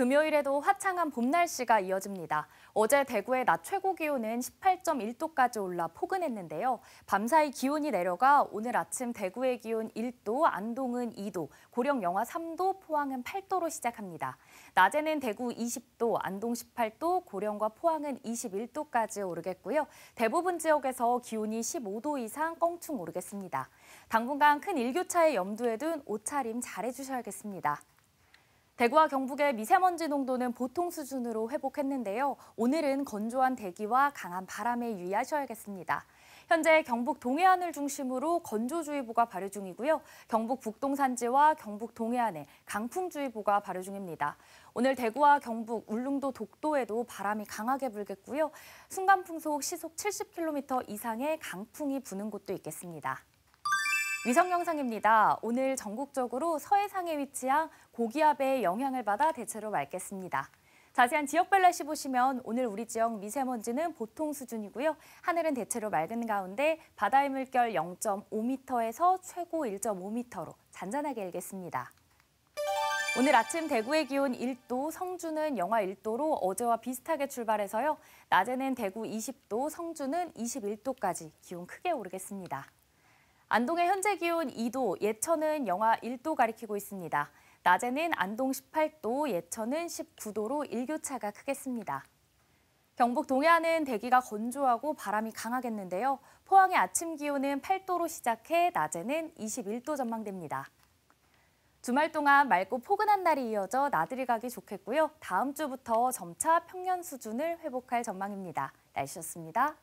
금요일에도 화창한 봄 날씨가 이어집니다. 어제 대구의 낮 최고 기온은 18.1도까지 올라 포근했는데요. 밤사이 기온이 내려가 오늘 아침 대구의 기온 1도, 안동은 2도, 고령 영하 3도, 포항은 8도로 시작합니다. 낮에는 대구 20도, 안동 18도, 고령과 포항은 21도까지 오르겠고요. 대부분 지역에서 기온이 15도 이상 껑충 오르겠습니다. 당분간 큰 일교차에 염두에 둔 옷차림 잘해주셔야겠습니다. 대구와 경북의 미세먼지 농도는 보통 수준으로 회복했는데요. 오늘은 건조한 대기와 강한 바람에 유의하셔야겠습니다. 현재 경북 동해안을 중심으로 건조주의보가 발효 중이고요. 경북 북동산지와 경북 동해안에 강풍주의보가 발효 중입니다. 오늘 대구와 경북, 울릉도, 독도에도 바람이 강하게 불겠고요. 순간풍속 시속 70km 이상의 강풍이 부는 곳도 있겠습니다. 위성 영상입니다. 오늘 전국적으로 서해상에 위치한 고기압의 영향을 받아 대체로 맑겠습니다. 자세한 지역별 날씨 보시면 오늘 우리 지역 미세먼지는 보통 수준이고요. 하늘은 대체로 맑은 가운데 바다의 물결 0.5m에서 최고 1.5m로 잔잔하게 일겠습니다. 오늘 아침 대구의 기온 1도, 성주는 영하 1도로 어제와 비슷하게 출발해서요. 낮에는 대구 20도, 성주는 21도까지 기온 크게 오르겠습니다. 안동의 현재 기온 2도, 예천은 영하 1도 가리키고 있습니다. 낮에는 안동 18도, 예천은 19도로 일교차가 크겠습니다. 경북 동해안은 대기가 건조하고 바람이 강하겠는데요. 포항의 아침 기온은 8도로 시작해 낮에는 21도 전망됩니다. 주말 동안 맑고 포근한 날이 이어져 나들이 가기 좋겠고요. 다음 주부터 점차 평년 수준을 회복할 전망입니다. 날씨였습니다.